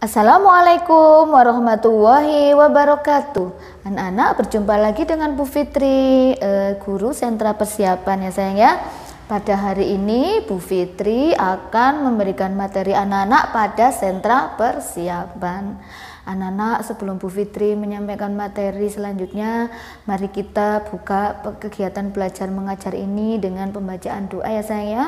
Assalamualaikum warahmatullahi wabarakatuh. Anak-anak berjumpa lagi dengan Bu Fitri, eh, guru sentra persiapan ya sayang ya. Pada hari ini Bu Fitri akan memberikan materi anak-anak pada sentra persiapan. Anak-anak sebelum Bu Fitri menyampaikan materi selanjutnya, mari kita buka kegiatan belajar mengajar ini dengan pembacaan doa ya sayang ya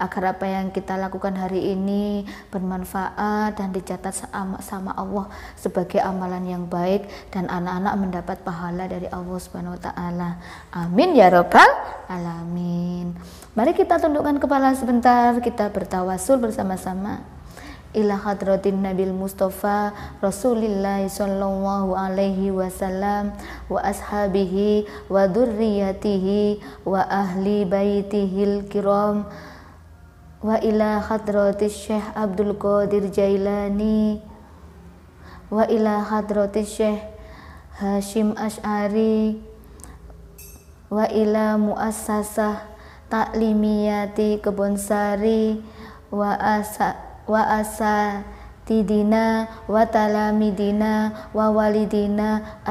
agar apa yang kita lakukan hari ini bermanfaat dan dicatat sama Allah sebagai amalan yang baik dan anak-anak mendapat pahala dari Allah Subhanahu wa taala. Amin ya robbal alamin. Mari kita tundukkan kepala sebentar, kita bertawasul bersama-sama ila hadratin nabil mustafa rasulillah sallallahu alaihi wasallam wa ashabihi wa dzurriyyatihi wa ahli baitihil kiram wa ila hadrati Syekh Abdul Qadir Jailani wa ila hadrati Syekh Hashim Ash'ari wa ila muassasah taklimiyati kebonsari wa asa wa asa سيدنا وتلاميذنا ووالدنا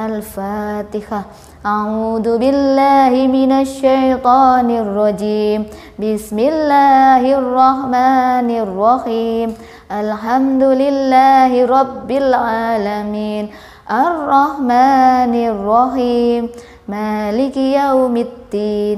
الفاتحة أعوذ بالله من الشيطان الرجيم بسم الله الرحمن الرحيم الحمد لله رب العالمين الرحمن الرحيم مالك يوم الدين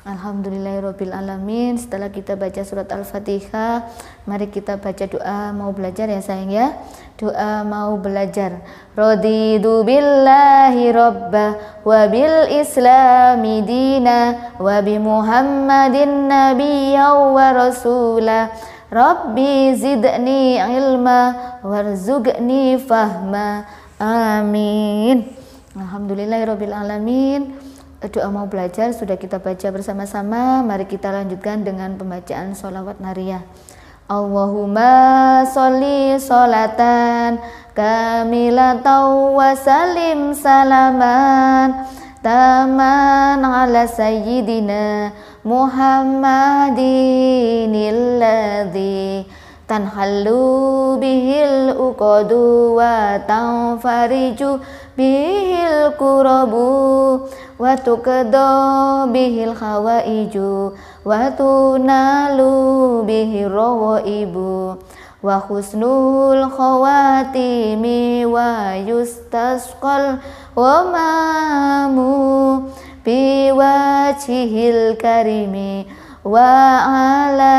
Alhamdulillahirabbil alamin. Setelah kita baca surat Al-Fatihah, mari kita baca doa mau belajar ya sayang ya. Doa mau belajar. Radidu billahi robba wa bil islami dina wa bi Muhammadin nabiyya wa rasula. Rabbi zidni ilma warzuqni fahma. Amin. Alhamdulillahirabbil alamin doa mau belajar sudah kita baca bersama-sama. Mari kita lanjutkan dengan pembacaan sholawat nariyah. Allahumma sholli sholatan kamila wa salim salaman taman ala sayyidina Muhammadin alladhi tanhallu bihil uqadu wa tanfariju bihil kurabu wa tukdo bihil khawaiju wa tunalu bihil ibu, wa husnul khawatimi wa yustasqal wa mamu biwajihil karimi wa ala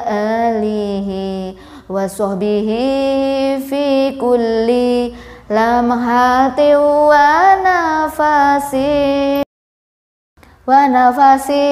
alihi wa sahbihi fi kulli hati wa nafasi wa nafasi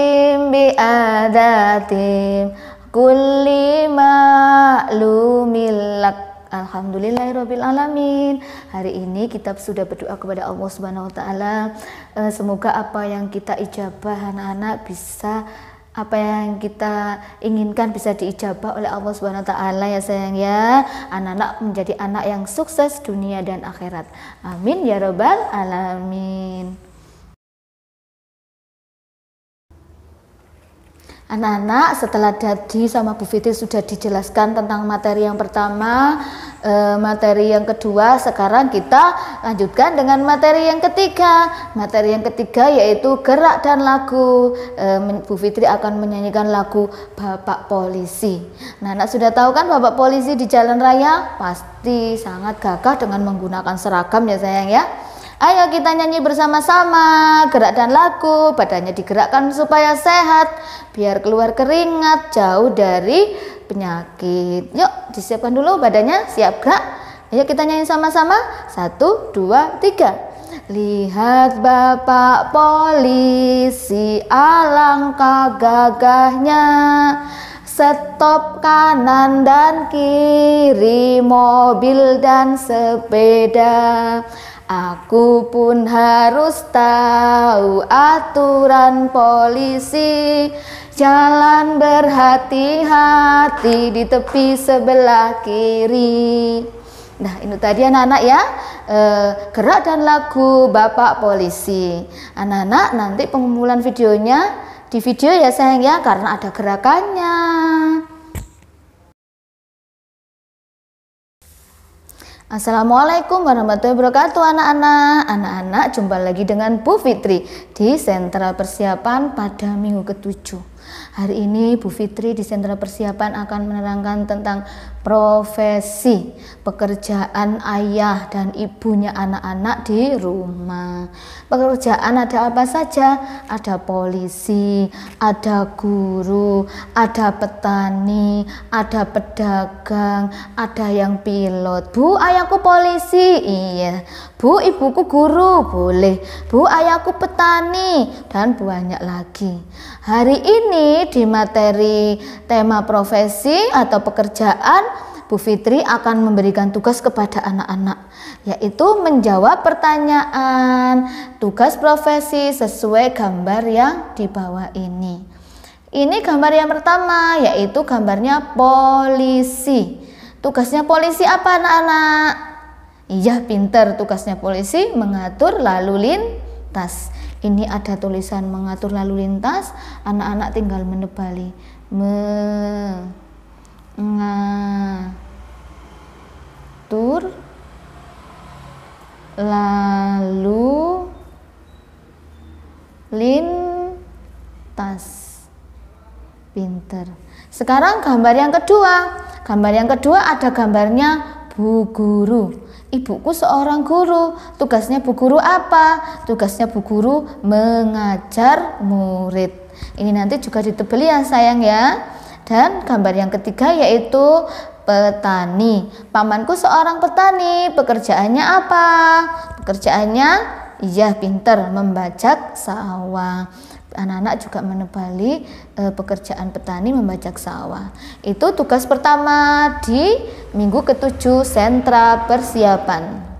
bi adatim kulli ma'lumil lak Alhamdulillahirabbil alamin. Hari ini kita sudah berdoa kepada Allah Subhanahu wa taala. Eh, semoga apa yang kita ijabah anak-anak bisa apa yang kita inginkan bisa diijabah oleh Allah Subhanahu wa taala ya sayang ya. Anak-anak menjadi anak yang sukses dunia dan akhirat. Amin ya robbal alamin. Anak-anak, setelah tadi sama Bu Fitri sudah dijelaskan tentang materi yang pertama, eh, materi yang kedua, sekarang kita lanjutkan dengan materi yang ketiga. Materi yang ketiga yaitu gerak dan lagu. Eh, Bu Fitri akan menyanyikan lagu Bapak Polisi. Nah, anak sudah tahu kan Bapak Polisi di jalan raya pasti sangat gagah dengan menggunakan seragam ya sayang ya. Ayo kita nyanyi bersama-sama, gerak dan laku, badannya digerakkan supaya sehat, biar keluar keringat, jauh dari penyakit. Yuk, disiapkan dulu badannya, siap gerak. Ayo kita nyanyi sama-sama, satu, dua, tiga. Lihat bapak polisi alangkah gagahnya Stop kanan dan kiri mobil dan sepeda Aku pun harus tahu aturan polisi Jalan berhati-hati di tepi sebelah kiri Nah ini tadi anak-anak ya eh, Gerak dan lagu Bapak Polisi Anak-anak nanti pengumpulan videonya di video ya sayang ya karena ada gerakannya Assalamualaikum warahmatullahi wabarakatuh anak-anak Anak-anak jumpa lagi dengan Bu Fitri di Sentra Persiapan pada minggu ketujuh Hari ini Bu Fitri di sentra persiapan akan menerangkan tentang profesi pekerjaan ayah dan ibunya anak-anak di rumah. Pekerjaan ada apa saja? Ada polisi, ada guru, ada petani, ada pedagang, ada yang pilot. Bu, ayahku polisi. Iya. Bu, ibuku guru. Boleh. Bu, ayahku petani dan banyak lagi. Hari ini ini di materi tema profesi atau pekerjaan Bu Fitri akan memberikan tugas kepada anak-anak, yaitu menjawab pertanyaan tugas profesi sesuai gambar yang di bawah ini. Ini gambar yang pertama, yaitu gambarnya polisi. Tugasnya polisi apa anak-anak? Iya, pinter tugasnya polisi mengatur lalu lintas ini ada tulisan mengatur lalu lintas anak-anak tinggal menebali mengatur lalu lintas pinter sekarang gambar yang kedua gambar yang kedua ada gambarnya bu guru Ibuku seorang guru. Tugasnya bu guru apa? Tugasnya bu guru mengajar murid. Ini nanti juga ditebeli ya sayang ya. Dan gambar yang ketiga yaitu petani. Pamanku seorang petani. Pekerjaannya apa? Pekerjaannya iya pinter membajak sawah anak-anak juga menebali e, pekerjaan petani membajak sawah. Itu tugas pertama di minggu ketujuh sentra persiapan.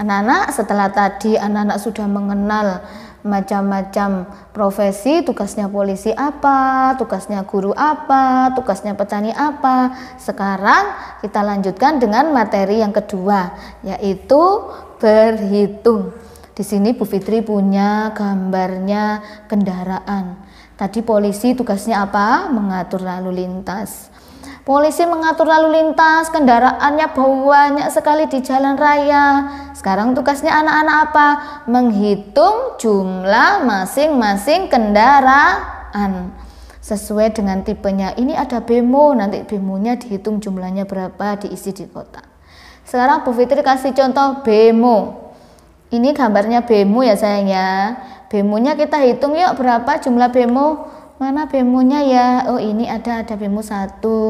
Anak-anak setelah tadi anak-anak sudah mengenal macam-macam profesi, tugasnya polisi apa, tugasnya guru apa, tugasnya petani apa. Sekarang kita lanjutkan dengan materi yang kedua yaitu berhitung. Di sini Bu Fitri punya gambarnya kendaraan. Tadi polisi tugasnya apa? Mengatur lalu lintas. Polisi mengatur lalu lintas, kendaraannya banyak sekali di jalan raya. Sekarang tugasnya anak-anak apa? Menghitung jumlah masing-masing kendaraan sesuai dengan tipenya. Ini ada bemo, nanti bemonya dihitung jumlahnya berapa, diisi di kotak. Sekarang Bu Fitri kasih contoh bemo. Ini gambarnya bemo ya sayang ya. Bemunya kita hitung yuk berapa jumlah bemu? Mana bemunya ya? Oh ini ada ada bemu satu,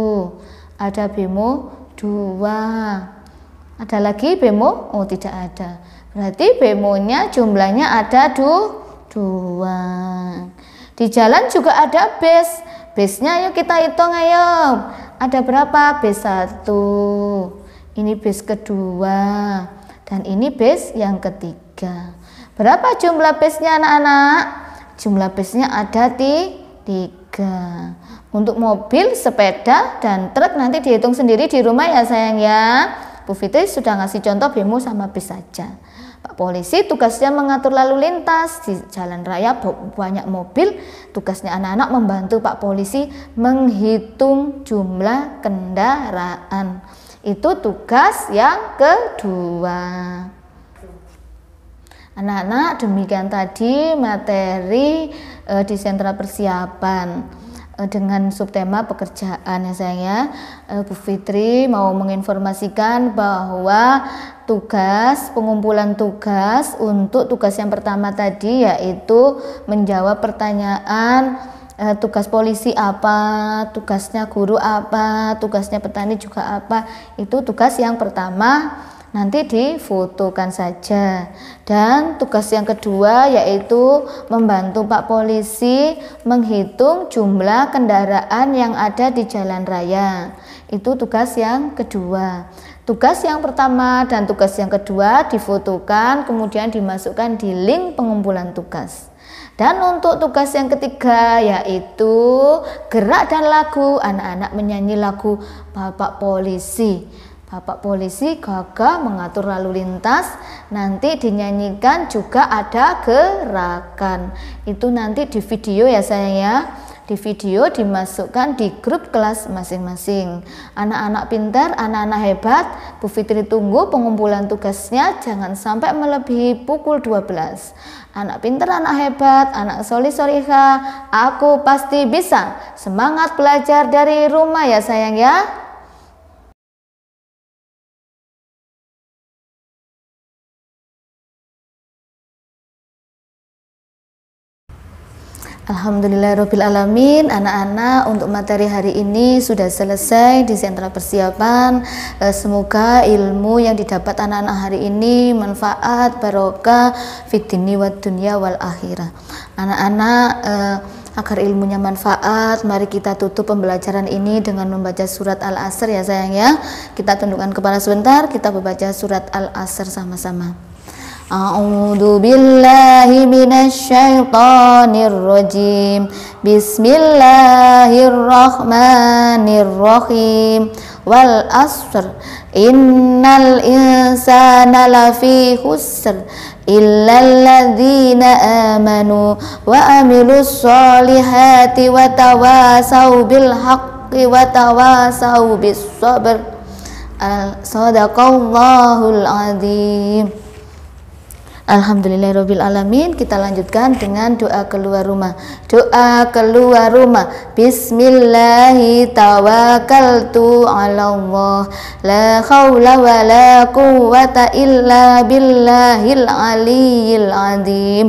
ada bemu dua, ada lagi bemu? Oh tidak ada. Berarti bemunya jumlahnya ada du dua. Di jalan juga ada base. Base-nya yuk kita hitung ayo. Ada berapa? Base satu. Ini base kedua dan ini base yang ketiga. Berapa jumlah base-nya anak-anak? Jumlah base-nya ada di tiga. Untuk mobil, sepeda, dan truk nanti dihitung sendiri di rumah ya sayang ya. Bu Fitri sudah ngasih contoh bemo sama bis saja. Pak polisi tugasnya mengatur lalu lintas di jalan raya banyak mobil. Tugasnya anak-anak membantu Pak polisi menghitung jumlah kendaraan. Itu tugas yang kedua. Anak-anak, demikian tadi materi e, di sentra persiapan e, dengan subtema pekerjaan ya sayang ya. E, Bu Fitri mau menginformasikan bahwa tugas, pengumpulan tugas untuk tugas yang pertama tadi yaitu menjawab pertanyaan Eh, tugas polisi apa, tugasnya guru apa, tugasnya petani juga apa. Itu tugas yang pertama nanti difotokan saja. Dan tugas yang kedua yaitu membantu Pak Polisi menghitung jumlah kendaraan yang ada di jalan raya. Itu tugas yang kedua. Tugas yang pertama dan tugas yang kedua difotokan kemudian dimasukkan di link pengumpulan tugas. Dan untuk tugas yang ketiga yaitu gerak dan lagu. Anak-anak menyanyi lagu Bapak Polisi. Bapak polisi gagah mengatur lalu lintas nanti dinyanyikan juga ada gerakan itu nanti di video ya sayang ya di video dimasukkan di grup kelas masing-masing. Anak-anak pintar, anak-anak hebat, Bu Fitri tunggu pengumpulan tugasnya jangan sampai melebihi pukul 12. Anak pintar, anak hebat, anak soli soliha, aku pasti bisa. Semangat belajar dari rumah ya sayang ya. Alamin Anak-anak untuk materi hari ini sudah selesai di sentra persiapan eh, Semoga ilmu yang didapat anak-anak hari ini Manfaat, barokah, fitni wa dunia wal akhirah Anak-anak eh, agar ilmunya manfaat Mari kita tutup pembelajaran ini dengan membaca surat Al-Asr ya sayang ya Kita tundukkan kepala sebentar Kita membaca surat Al-Asr sama-sama أعوذ بالله من الشيطان الرجيم بسم الله الرحمن الرحيم والأسر إن الإنسان لفي خسر إلا الذين آمنوا وعملوا الصالحات وتواصوا بالحق وتواصوا بالصبر صدق الله العظيم Alhamdulillahirabbil alamin. Kita lanjutkan dengan doa keluar rumah. Doa keluar rumah. Bismillahirrahmanirrahim. Allah la haula la quwata illa billahil aliyil azim.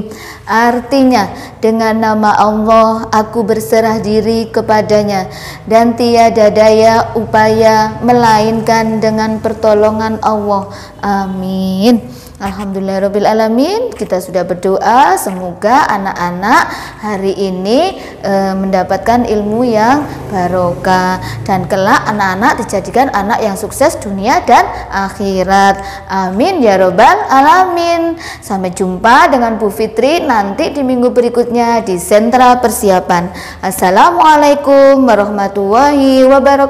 Artinya, dengan nama Allah aku berserah diri kepadanya dan tiada daya upaya melainkan dengan pertolongan Allah. Amin. Alhamdulillahirrabbilalamin kita sudah berdoa semoga anak-anak hari ini e, mendapatkan ilmu yang barokah dan kelak anak-anak dijadikan anak yang sukses dunia dan akhirat amin ya robbal alamin sampai jumpa dengan Bu Fitri nanti di minggu berikutnya di sentra persiapan Assalamualaikum warahmatullahi wabarakatuh